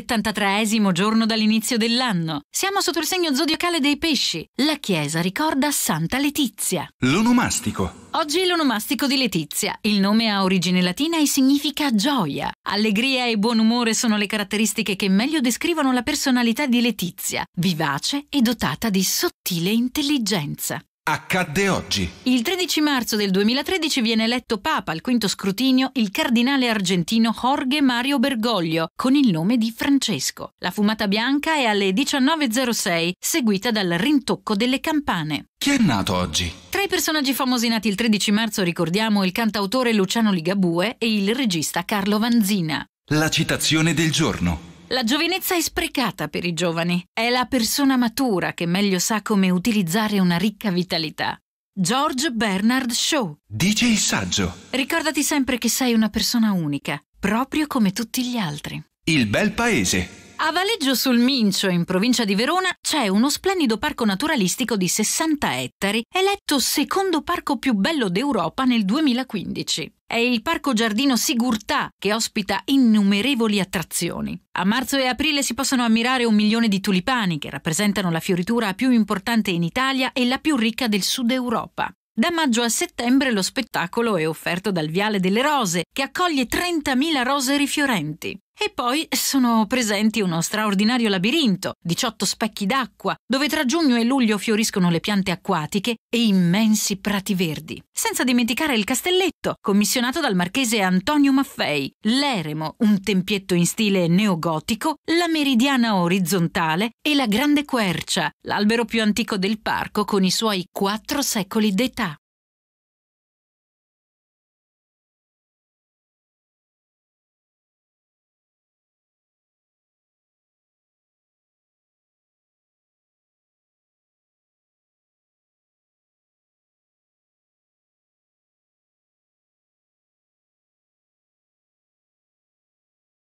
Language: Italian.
73 giorno dall'inizio dell'anno. Siamo sotto il segno zodiacale dei pesci. La chiesa ricorda Santa Letizia. L'onomastico. Oggi è l'onomastico di Letizia. Il nome ha origine latina e significa gioia. Allegria e buon umore sono le caratteristiche che meglio descrivono la personalità di Letizia, vivace e dotata di sottile intelligenza. Accadde oggi. Il 13 marzo del 2013 viene eletto Papa al quinto scrutinio il cardinale argentino Jorge Mario Bergoglio con il nome di Francesco. La fumata bianca è alle 19.06, seguita dal rintocco delle campane. Chi è nato oggi? Tra i personaggi famosi nati il 13 marzo ricordiamo il cantautore Luciano Ligabue e il regista Carlo Vanzina. La citazione del giorno. La giovinezza è sprecata per i giovani. È la persona matura che meglio sa come utilizzare una ricca vitalità. George Bernard Shaw. Dice il saggio. Ricordati sempre che sei una persona unica, proprio come tutti gli altri. Il bel paese. A Valeggio sul Mincio, in provincia di Verona, c'è uno splendido parco naturalistico di 60 ettari, eletto secondo parco più bello d'Europa nel 2015. È il Parco Giardino Sigurtà che ospita innumerevoli attrazioni. A marzo e aprile si possono ammirare un milione di tulipani che rappresentano la fioritura più importante in Italia e la più ricca del sud Europa. Da maggio a settembre lo spettacolo è offerto dal Viale delle Rose, che accoglie 30.000 rose rifiorenti. E poi sono presenti uno straordinario labirinto, 18 specchi d'acqua, dove tra giugno e luglio fioriscono le piante acquatiche e immensi prati verdi. Senza dimenticare il castelletto, commissionato dal marchese Antonio Maffei, l'eremo, un tempietto in stile neogotico, la meridiana orizzontale e la grande quercia, l'albero più antico del parco con i suoi quattro secoli d'età.